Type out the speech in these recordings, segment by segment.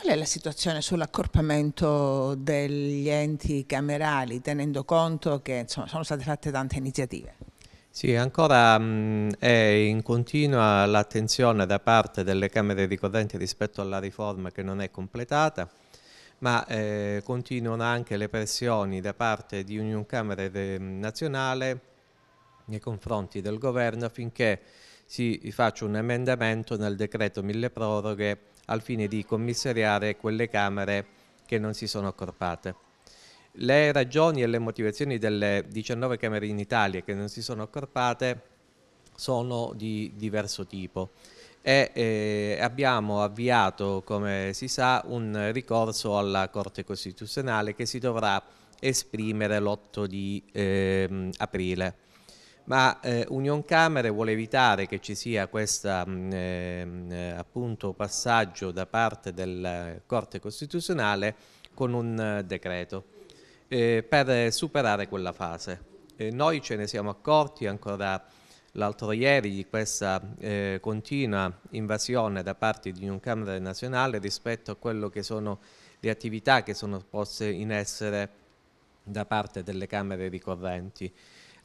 Qual è la situazione sull'accorpamento degli enti camerali, tenendo conto che insomma, sono state fatte tante iniziative? Sì, ancora mh, è in continua l'attenzione da parte delle Camere ricorrenti rispetto alla riforma che non è completata, ma eh, continuano anche le pressioni da parte di Union Camere eh, nazionale nei confronti del governo affinché si faccia un emendamento nel decreto mille proroghe al fine di commissariare quelle Camere che non si sono accorpate. Le ragioni e le motivazioni delle 19 Camere in Italia che non si sono accorpate sono di diverso tipo e eh, abbiamo avviato, come si sa, un ricorso alla Corte Costituzionale che si dovrà esprimere l'8 di eh, aprile ma eh, Union Camere vuole evitare che ci sia questo mm, ehm, eh, appunto passaggio da parte della Corte Costituzionale con un eh, decreto eh, per superare quella fase. noi ce ne siamo accorti ancora l'altro ieri di questa eh, continua invasione da parte di Union Camere nazionale rispetto a quello che sono le attività che sono poste in essere da parte delle Camere ricorrenti.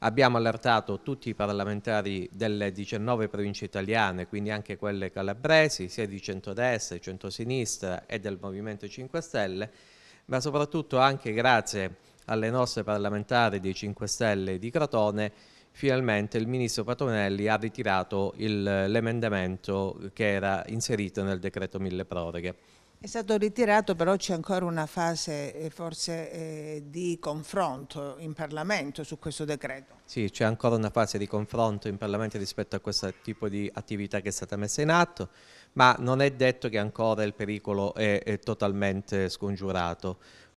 Abbiamo allertato tutti i parlamentari delle 19 province italiane, quindi anche quelle calabresi, sia di centrodestra, centrosinistra e del Movimento 5 Stelle, ma soprattutto anche grazie alle nostre parlamentari dei 5 Stelle di Crotone, finalmente il ministro Patronelli ha ritirato l'emendamento che era inserito nel decreto mille proroghe. È stato ritirato, però c'è ancora una fase eh, forse eh, di confronto in Parlamento su questo decreto. Sì, c'è ancora una fase di confronto in Parlamento rispetto a questo tipo di attività che è stata messa in atto, ma non è detto che ancora il pericolo è, è totalmente scongiurato.